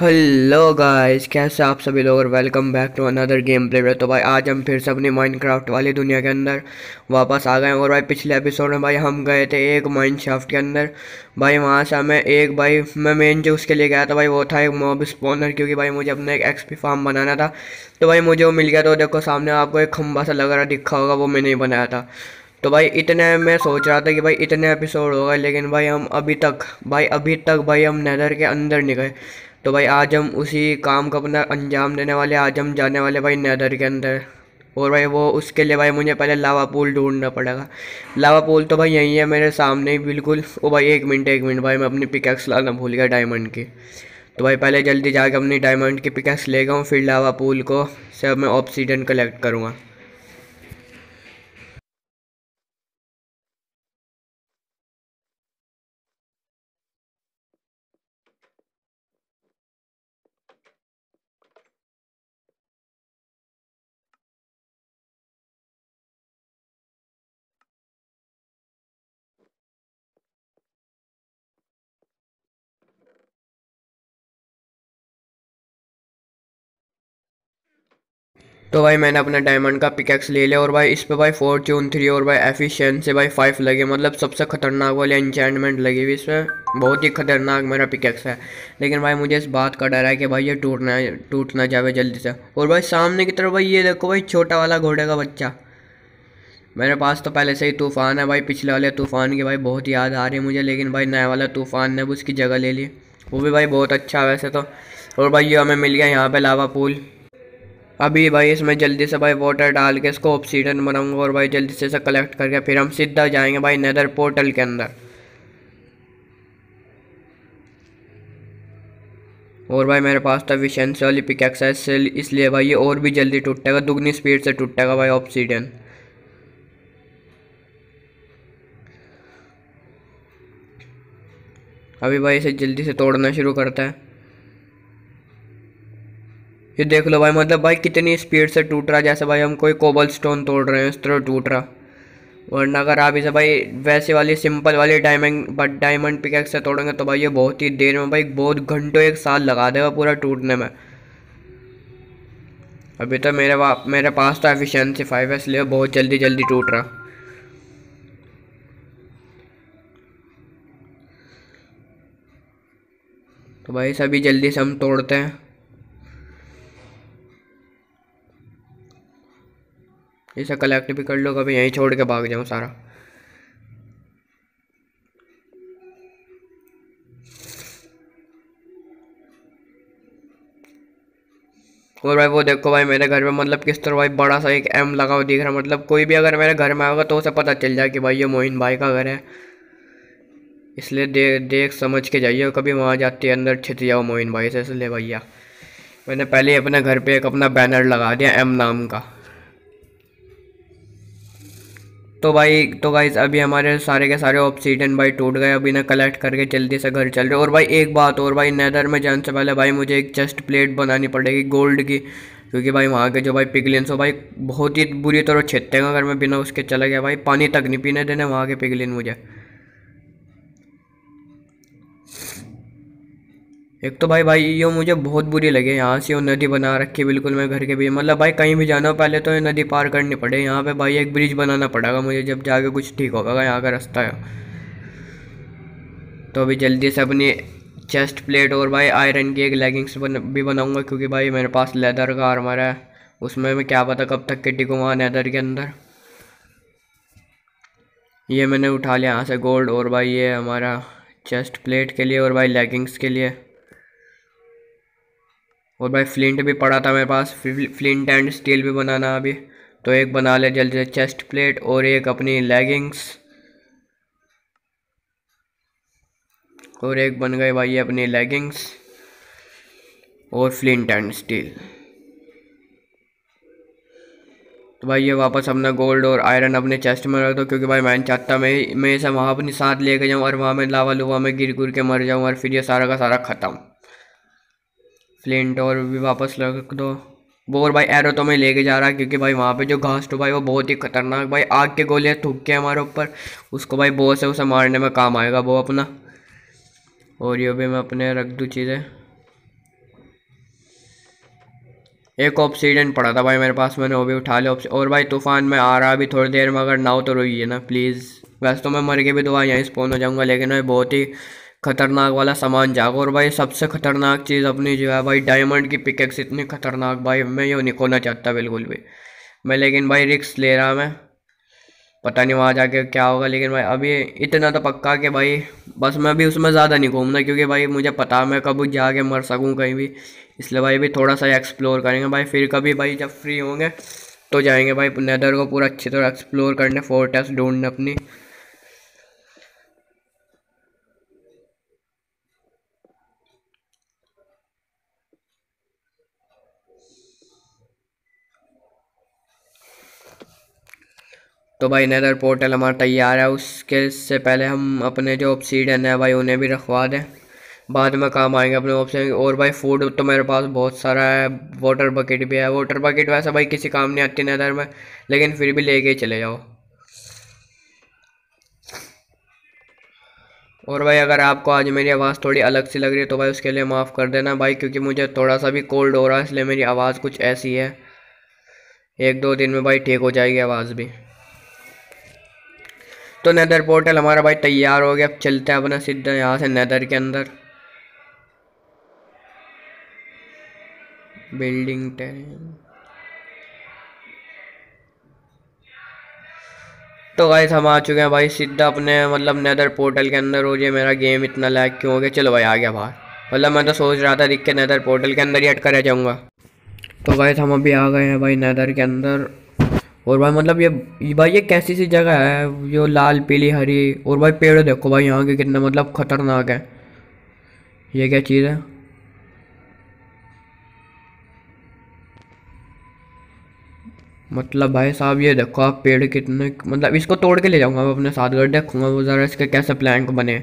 hello guys कैसे आप सभी लोग और welcome back to another game play तो भाई आज हम फिर से अपने माइनक्राफ्ट वाली दुनिया के अंदर वापस आ गए और भाई पिछले एपिसोड में भाई हम गए थे एक माइन के अंदर भाई वहाँ से हमें एक भाई मैं मेन जो उसके लिए गया था भाई वो था एक मॉब स्पॉनर क्योंकि भाई मुझे अपना एक एक्सपी फार्म बनाना था तो भाई मुझे वो मिल गया तो देखो सामने आपको एक खम्बा सा लग रहा दिखा होगा वो मैंने बनाया था तो भाई इतने मैं सोच रहा था कि भाई इतने एपिसोड हो गए लेकिन भाई हम अभी तक भाई अभी तक भाई हम नैदर के अंदर नहीं गए तो भाई आज हम उसी काम को अपना अंजाम देने वाले आज हम जाने वाले भाई नैदर के अंदर और भाई वो उसके लिए भाई मुझे पहले लावा पूल ढूंढना पड़ेगा लावा पूल तो भाई यहीं है मेरे सामने ही बिल्कुल ओ भाई एक मिनट एक मिनट भाई मैं अपनी पिकैक्स लाना भूल गया डायमंड की तो भाई पहले जल्दी जाके अपनी डायमंड की पिकैक्स लेगा हूँ फिर लावा पूल को से मैं ऑप्सीडन कलेक्ट करूँगा तो भाई मैंने अपने डायमंड का पिकेक्स ले लिया और भाई इस पे भाई फॉर्चून थ्री और भाई एफिशियन से भाई फाइव लगे मतलब सबसे खतरनाक वाले इंचमेंट लगी हुई इस पर बहुत ही खतरनाक मेरा पिकेक्स है लेकिन भाई मुझे इस बात का डर है कि भाई ये टूटना टूट ना जावे जल्दी से और भाई सामने की तरफ भाई ये देखो भाई छोटा वाला घोड़े का बच्चा मेरे पास तो पहले से ही तूफ़ान है भाई पिछले वाले तूफ़ान की भाई बहुत याद आ रही है मुझे लेकिन भाई नया वाला तूफ़ान ने भी उसकी जगह ले ली वो भी भाई बहुत अच्छा वैसे तो और भाई ये हमें मिल गया यहाँ पर लावा पुल अभी भाई इसमें जल्दी से भाई वाटर डाल के इसको ऑप्सीडन बनाऊंगा और भाई जल्दी से इसे कलेक्ट करके फिर हम सीधा जाएंगे भाई नदर पोर्टल के अंदर और भाई मेरे पास था विशेंस वाली पिकैक्स है इसलिए भाई ये और भी जल्दी टूटेगा दुगनी स्पीड से टूटेगा भाई ऑप्सीडन अभी भाई इसे जल्दी से तोड़ना शुरू करता है ये देख लो भाई मतलब भाई कितनी स्पीड से टूट रहा जैसे भाई हम कोई कोबल स्टोन तोड़ रहे हैं इस तरह टूट रहा वरना अगर आप इसे भाई वैसे वाली सिंपल वाली डायमंड बट डायमंड पिकैक्स से तोड़ेंगे तो भाई ये बहुत ही देर में भाई बहुत घंटों एक साल लगा देगा पूरा टूटने में अभी तो मेरे मेरे पास तो एफिशिएंसी फाइव है इसलिए बहुत जल्दी जल्दी टूट रहा तो भाई सभी जल्दी से हम तोड़ते हैं इसे कलेक्ट भी कर लो कभी यहीं छोड़ के भाग जाऊँ सारा और भाई वो देखो भाई मेरे घर में मतलब किस तरह भाई बड़ा सा एक एम लगा हुआ दिख रहा है मतलब कोई भी अगर मेरे घर में आएगा तो उसे पता चल जाए कि भाई ये मोइन भाई का घर है इसलिए देख देख समझ के जाइए कभी वहाँ जाते अंदर छित जाओ मोइन भाई से इसलिए भैया मैंने पहले अपने घर पे एक अपना बैनर लगा दिया एम नाम का तो भाई तो गाइज अभी हमारे सारे के सारे ऑप्सीडन भाई टूट गए अभी ना कलेक्ट करके जल्दी से घर चल रहे और भाई एक बात और भाई नैदर में जाने से पहले भाई मुझे एक चेस्ट प्लेट बनानी पड़ेगी गोल्ड की क्योंकि भाई वहाँ के जो भाई पिगलिन सो भाई बहुत ही बुरी तरह हैं अगर मैं बिना उसके चला गया भाई पानी तक नहीं पीने देने वहाँ के पिगलिन मुझे एक तो भाई भाई ये मुझे बहुत बुरी लगे यहाँ से वो नदी बना रखी है बिल्कुल मैं घर के भी मतलब भाई कहीं भी जाना हो पहले तो ये नदी पार करनी पड़े यहाँ पे भाई एक ब्रिज बनाना पड़ेगा मुझे जब जाके कुछ ठीक होगा यहाँ का रास्ता है तो अभी जल्दी से अपनी चेस्ट प्लेट और भाई आयरन की एक लेगिंग्स बन, भी बनाऊँगा क्योंकि भाई मेरे पास लेदर का आर्मर है उसमें मैं क्या पता कब तक के टिकूँगा वहाँ नैदर के अंदर ये मैंने उठा लिया यहाँ से गोल्ड और भाई ये हमारा चेस्ट प्लेट के लिए और भाई लेगिंग्स के लिए और भाई फ्लिंट भी पड़ा था मेरे पास फ्लिंट एंड स्टील भी बनाना अभी तो एक बना ले जल्दी से चेस्ट प्लेट और एक अपनी लेगिंग्स और एक बन गए भाई अपनी लेगिंग्स और फ्लिंट एंड स्टील तो भाई ये वापस अपना गोल्ड और आयरन अपने चेस्ट में रख दो क्योंकि भाई मैं चाहता मैं मैं सब वहाँ अपने साथ लेके जाऊँ और वहाँ मैं लावा लुवा में गिर गुर के मर जाऊँ और फिर ये सारा का सारा ख़त्म फ्लिंट और भी वापस लग दो बोर भाई एरो तो मैं लेके जा रहा क्योंकि भाई वहाँ पे जो घास तो भाई वो बहुत ही खतरनाक भाई आग के गोलियाँ थूक के हमारे ऊपर उसको भाई बो से उसे मारने में काम आएगा वो अपना और ये भी मैं अपने रख दूँ चीज़ें एक ऑप्सीडन पड़ा था भाई मेरे पास मैंने वो भी उठा लिया और भाई तूफान में आ रहा अभी थोड़ी देर में अगर ना हो तो रोइए ना प्लीज़ वैसे तो मैं मर के भी दो यहीं स्पॉन हो जाऊँगा लेकिन भाई बहुत ही खतरनाक वाला सामान जागो और भाई सबसे खतरनाक चीज़ अपनी जो है भाई डायमंड की पिकेक्स इतनी खतरनाक भाई मैं ये निकोना चाहता बिल्कुल भी मैं लेकिन भाई रिक्स ले रहा मैं पता नहीं वहाँ जाके क्या होगा लेकिन भाई अभी इतना तो पक्का कि भाई बस मैं भी उसमें ज़्यादा नहीं घूमना क्योंकि भाई मुझे पता मैं कब जाके मर सकूँ कहीं भी इसलिए भाई अभी थोड़ा सा एक्सप्लोर करेंगे भाई फिर कभी भाई जब फ्री होंगे तो जाएंगे भाई नेदर को पूरा अच्छी तरह एक्सप्लोर करने फोर्टेस ढूंढने अपनी तो भाई नदर पोर्टल हमारा तैयार है उसके से पहले हम अपने जो ऑप्सीडन है भाई उन्हें भी रखवा दें बाद में काम आएंगे अपने ऑप्शन और भाई फूड तो मेरे पास बहुत सारा है वाटर बकेट भी है वाटर बकेट वैसे भाई किसी काम नहीं आती नदर में लेकिन फिर भी लेके चले जाओ और भाई अगर आपको आज मेरी आवाज़ थोड़ी अलग सी लग रही है तो भाई उसके लिए माफ़ कर देना भाई क्योंकि मुझे थोड़ा सा भी कोल्ड हो रहा है इसलिए मेरी आवाज़ कुछ ऐसी है एक दो दिन में भाई ठीक हो जाएगी आवाज़ भी तो नेदर पोर्टल हमारा भाई तैयार हो गया अब चलते हैं अपना सीधा यहाँ से नेदर के अंदर बिल्डिंग टेन तो गाइस हम आ चुके हैं भाई सीधा अपने मतलब नैदर पोर्टल के अंदर हो जाए मेरा गेम इतना लैग क्यों हो गया चलो भाई आ गया बाहर मतलब मैं तो सोच रहा था दिख के नैदर पोर्टल के अंदर ही अटका रह जाऊँगा तो गाइस हम अभी आ गए हैं भाई नैदर के अंदर और भाई मतलब ये भाई ये कैसी सी जगह है जो लाल पीली हरी और भाई पेड़ देखो भाई यहाँ के कितने मतलब खतरनाक है ये क्या चीज़ है मतलब भाई साहब ये देखो आप पेड़ कितने मतलब इसको तोड़ के ले जाऊंगा मैं अपने साथ घर देखूंगा वो ज़रा इसके कैसे को बने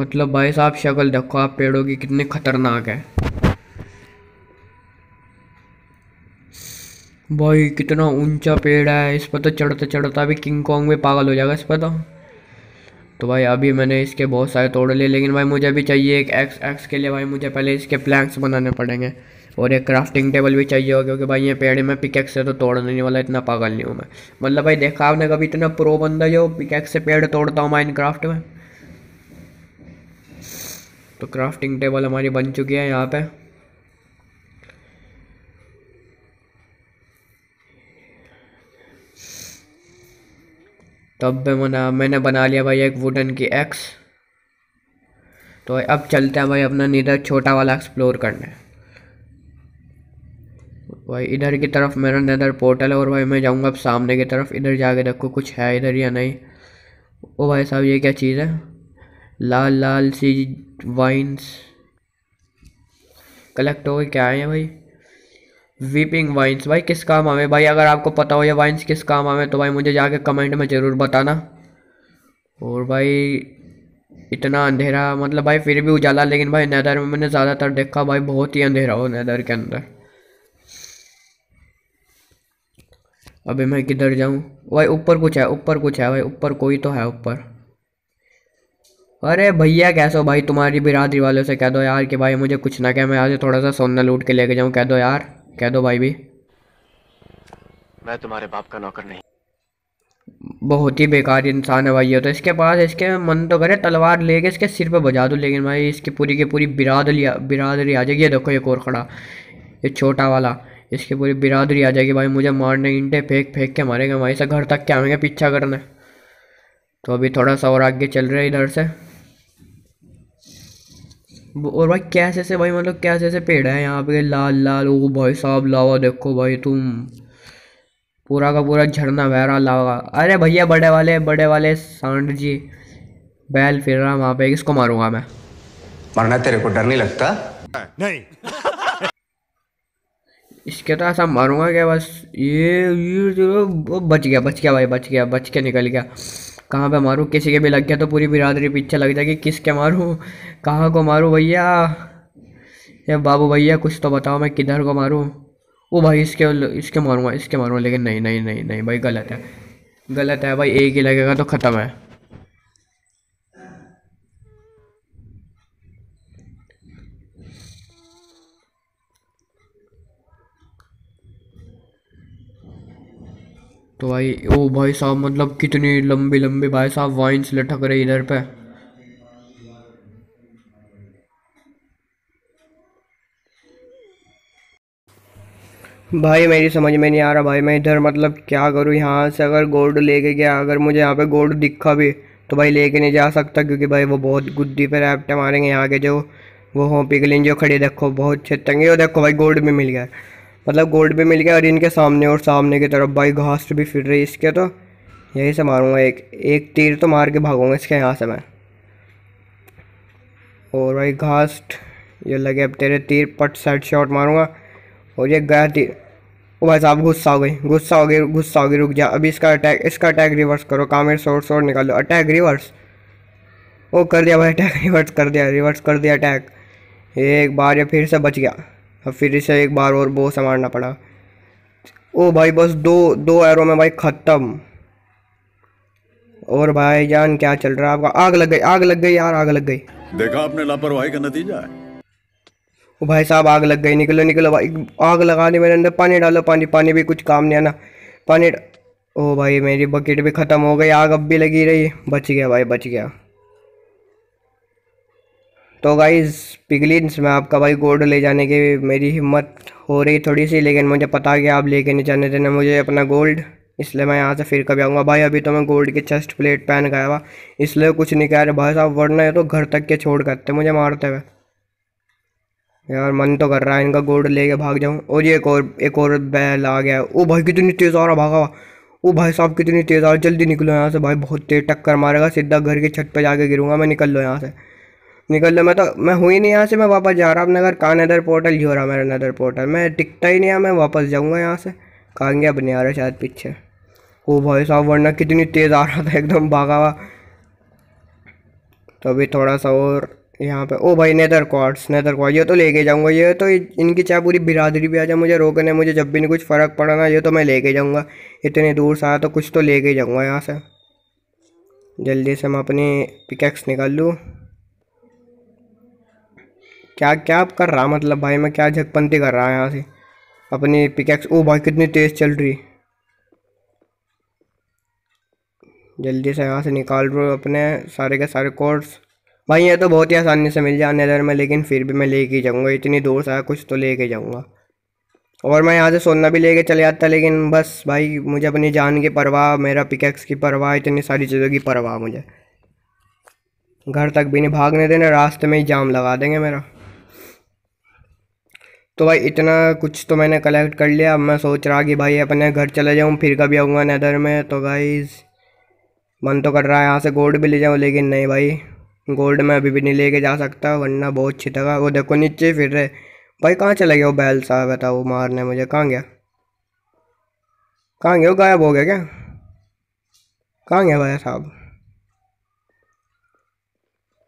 मतलब भाई साहब शक्ल देखो आप पेड़ों की कितनी खतरनाक है भाई कितना ऊंचा पेड़ है इस पर तो चढ़ते चढ़ता भी किंग कॉन्ग में पागल हो जाएगा इस पर तो तो भाई अभी मैंने इसके बहुत सारे तोड़ लिए लेकिन भाई मुझे भी चाहिए एक एक्स एक्स के लिए भाई मुझे पहले इसके प्लैंक्स बनाने पड़ेंगे और एक क्राफ्टिंग टेबल भी चाहिए होगा क्योंकि भाई ये पेड़ में पिकेक्स से तो तोड़ने नहीं वाला इतना पागल नहीं हूँ मैं मतलब भाई देखा आपने कभी इतना प्रो बंदा जो पिकेक्स से पेड़ तोड़ता हूँ माइनक्राफ्ट में तो क्राफ्टिंग टेबल हमारी बन चुकी है यहाँ पे तब मैं बना मैंने बना लिया भाई एक वुडन की एक्स तो अब चलते हैं भाई अपना नीरज छोटा वाला एक्सप्लोर करने भाई इधर की तरफ मेरा नदर पोर्टल है और भाई मैं जाऊंगा अब सामने की तरफ इधर जाके देखो कुछ है इधर या नहीं ओ भाई साहब ये क्या चीज़ है लाल लाल सी वाइन्स कलेक्ट हो गए क्या है भाई वीपिंग वाइन्स भाई किस काम आवे भाई अगर आपको पता हो ये वाइन्स किस काम आवे तो भाई मुझे जाके कमेंट में ज़रूर बताना और भाई इतना अंधेरा मतलब भाई फिर भी उजाला लेकिन भाई नैदर में मैंने ज़्यादातर देखा भाई बहुत ही अंधेरा हो नैदर के अंदर अभी मैं किधर जाऊँ भाई ऊपर कुछ है ऊपर कुछ है भाई ऊपर कोई तो है ऊपर अरे भैया कैसो भाई तुम्हारी बिरादरी वालों से कह दो यार कि भाई मुझे कुछ ना कह मैं आज थोड़ा सा सोना लूट के लेके जाऊँ कह दो यार कह दो भाई भी मैं तुम्हारे बाप का नौकर नहीं बहुत ही बेकार इंसान है भाई ये तो इसके पास इसके मन तो करे तलवार लेके इसके सिर पे बजा दूँ लेकिन भाई इसकी पूरी की पूरी बिरादरी बिरादरी आ जाएगी देखो ये और खड़ा ये छोटा वाला इसकी पूरी बिरादरी आ जाएगी भाई मुझे मारने इंटे फेंक फेंक के मारेंगे भाई से घर तक के आएंगे पीछा करने तो अभी थोड़ा सा और आगे चल रहे इधर से और भाई कैसे से भाई मतलब कैसे से पेड़ है यहाँ पे लाल लाल ओ भाई साहब लावा देखो भाई तुम पूरा का पूरा झरना बह रहा लावा अरे भैया बड़े वाले बड़े वाले सांड जी बैल फिर रहा वहाँ पे किसको मारूंगा मैं मरना तेरे को डर नहीं लगता नहीं इसके तो ऐसा मारूंगा क्या बस ये, ये तो बच गया बच गया भाई बच गया बच के निकल गया कहाँ पे मारूँ किसी के भी लग गया तो पूरी बिरादरी पीछे लग जाएगी किस के मारूँ कहाँ को मारूँ भैया ये बाबू भैया कुछ तो बताओ मैं किधर को मारूँ वो भाई इसके इसके मारूँगा इसके मारूँगा लेकिन नहीं नहीं नहीं नहीं भाई गलत है गलत है भाई एक ही लगेगा तो ख़त्म है तो भाई ओ भाई साहब मतलब कितनी लंबी लंबी भाई साहब वाइन्स लटक रहे इधर पे भाई मेरी समझ में नहीं आ रहा भाई मैं इधर मतलब क्या करूँ यहाँ से अगर गोल्ड लेके गया अगर मुझे यहाँ पे गोल्ड दिखा भी तो भाई लेके नहीं जा सकता क्योंकि भाई वो बहुत गुद्दी पर रैप्टे मारेंगे यहाँ के जो वो हो पिघलेंगे जो खड़े देखो बहुत तंगे और देखो भाई गोल्ड में मिल गया मतलब गोल्ड भी मिल गया और इनके सामने और सामने की तरफ भाई घास भी फिर रही इसके तो यही से मारूंगा एक एक तीर तो मार के भागूंगा इसके यहाँ से मैं और भाई घास ये लगे अब तेरे तीर पट साइड शॉट मारूंगा और ये गया तीर ओ भाई साहब गुस्सा हो गई गुस्सा हो गई गुस्सा हो गई रुक जा अभी इसका अटैक इसका अटैक रिवर्स करो कामेर शोर शोर निकालो अटैक रिवर्स ओ कर दिया भाई अटैक रिवर्स कर दिया रिवर्स कर दिया अटैक एक बार ये फिर से बच गया अब फिर इसे एक बार और बो मारना पड़ा ओ भाई बस दो दो एरो में भाई ख़त्म और भाई जान क्या चल रहा है आपका आग लग गई आग लग गई यार आग लग गई देखा आपने लापरवाही का नतीजा है ओ भाई साहब आग लग गई निकलो निकलो भाई आग लगा दी मेरे अंदर पानी डालो पानी पानी भी कुछ काम नहीं आना पानी ओ भाई मेरी बकेट भी ख़त्म हो गई आग अब भी लगी रही बच गया भाई बच गया तो गाइज़ पिगलिन्स मैं आपका भाई गोल्ड ले जाने की मेरी हिम्मत हो रही थोड़ी सी लेकिन मुझे पता कि आप लेके नहीं जाने देना मुझे अपना गोल्ड इसलिए मैं यहाँ से फिर कभी आऊँगा भाई अभी तो मैं गोल्ड की चेस्ट प्लेट पहन गया हुआ इसलिए कुछ नहीं कह रहे भाई साहब वरना ये तो घर तक के छोड़ करते मुझे मारते हुए यार मन तो कर रहा है इनका गोल्ड लेके भाग जाऊँ और ये एक और एक और बैल आ गया ओ भाई कितनी तेज़ आ रहा भागा ओ भाई साहब कितनी तेज़ आ रहा जल्दी निकलो यहाँ से भाई बहुत तेज़ टक्कर मारेगा सीधा घर की छत पर जाके गिरूँगा मैं निकल लो यहाँ से निकल लो मैं तो मैं हुई नहीं यहाँ से मैं वापस जा रहा हूँ नगर कहाँ नदर पोर्टल ही हो रहा मेरा नदर पोर्टल मैं टिकता ही नहीं मैं वापस जाऊँगा यहाँ से कहाँ गया बने आ रहा शायद पीछे ओ भाई साहब वरना कितनी तेज़ आ रहा था एकदम भागा हुआ तो अभी थोड़ा सा और यहाँ पे ओ भाई नेदर क्वार्ट्स नेदर क्वार्ट ये तो लेके जाऊँगा ये तो इनकी चाहे पूरी बिरादरी भी आ जाए मुझे रोकने मुझे जब भी नहीं कुछ फ़र्क पड़ा ना ये तो मैं लेके जाऊँगा इतनी दूर से आया तो कुछ तो लेके जाऊँगा यहाँ से जल्दी से मैं अपनी पिकैक्स निकाल लूँ क्या क्या आप कर रहा मतलब भाई मैं क्या झकपंती कर रहा है यहाँ से अपनी पिकैक्स ओ भाई कितनी तेज़ चल रही जल्दी से यहाँ से निकाल रो अपने सारे के सारे कोर्स भाई ये तो बहुत ही आसानी से मिल जाने नज़र में लेकिन फिर भी मैं ले के जाऊँगा इतनी दूर से आया कुछ तो ले के जाऊँगा और मैं यहाँ से सोना भी लेके चले जाता लेकिन बस भाई मुझे अपनी जान की परवाह मेरा पिकैक्स की परवाह इतनी सारी चीज़ों की परवाह मुझे घर तक भी नहीं भागने देने रास्ते में ही जाम लगा देंगे मेरा तो भाई इतना कुछ तो मैंने कलेक्ट कर लिया अब मैं सोच रहा कि भाई अपने घर चले जाऊँ फिर कभी आऊँगा नदर में तो गाइज़ मन तो कर रहा है यहाँ से गोल्ड भी ले जाऊँ लेकिन नहीं भाई गोल्ड मैं अभी भी नहीं लेके जा सकता वरना बहुत अच्छी था वो देखो नीचे फिर रहे भाई कहाँ चले गया वो बैल साहब था वो मारने मुझे कहाँ गया कहाँ गया वो गायब हो गया क्या कहाँ गया भाई साहब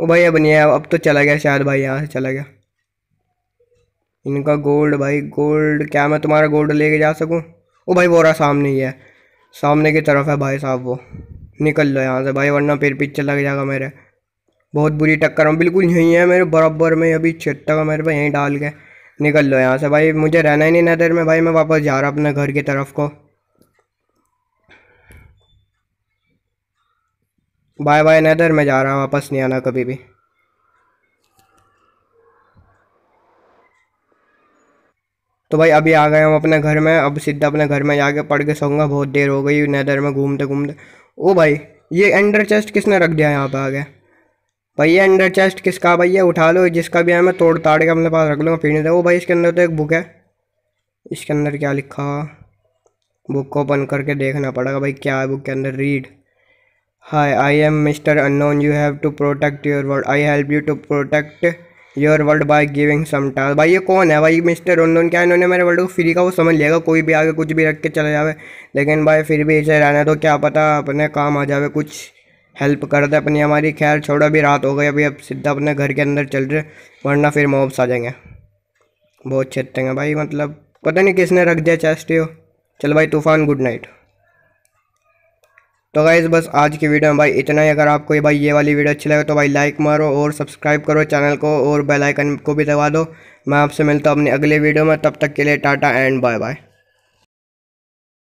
वो भाई अब नहीं है अब तो चला गया शायद भाई यहाँ से चला गया इनका गोल्ड भाई गोल्ड क्या मैं तुम्हारा गोल्ड लेके जा सकूँ ओ भाई बोरा सामने ही है सामने की तरफ है भाई साहब वो निकल लो यहाँ से भाई वरना फिर पीछे लग जाएगा मेरे बहुत बुरी टक्कर हूँ बिल्कुल यहीं है मेरे बराबर में अभी छिट्टा का मेरे पे यहीं डाल के निकल लो यहाँ से भाई मुझे रहना ही नहीं नदर में भाई मैं वापस जा रहा अपने घर की तरफ को बाय बाय नदर में जा रहा वापस नहीं आना कभी भी तो भाई अभी आ गए हम अपने घर में अब सीधा अपने घर में जाके पढ़ के सोऊंगा बहुत देर हो गई नैदर में घूमते घूमते ओ भाई ये एंडर चेस्ट किसने रख दिया यहाँ पर आगे भाई ये एंडर चेस्ट किसका भाई ये उठा लो जिसका भी है मैं तोड़ ताड़ के अपने पास रख लूँगा फिर दे वो भाई इसके अंदर तो एक बुक है इसके अंदर क्या लिखा बुक को ओपन करके देखना पड़ेगा भाई क्या है बुक के अंदर read hi I am mister unknown you have to protect your world I help you to protect your world by giving some task भाई ये कौन है भाई मिस्टर रोनडोन क्या इन्होंने मेरे वर्ड को फ्री का वो समझ लिया कोई भी आगे कुछ भी रख के चला जावे लेकिन भाई फिर भी इसे रहना तो क्या पता अपने काम आ जावे कुछ हेल्प कर दे अपनी हमारी खैर छोड़ो अभी रात हो गई अभी अब सीधा अपने घर के अंदर चल रहे वरना फिर मॉब्स आ जाएंगे बहुत छेतेंगे भाई मतलब पता नहीं किसने रख दिया चेस्ट हो चल भाई तूफान गुड नाइट तो गाइज़ बस आज की वीडियो में भाई इतना ही अगर आपको ये भाई ये वाली वीडियो अच्छी लगे तो भाई लाइक मारो और सब्सक्राइब करो चैनल को और बेल आइकन को भी दबा दो मैं आपसे मिलता हूँ अपनी अगले वीडियो में तब तक के लिए टाटा एंड बाय बाय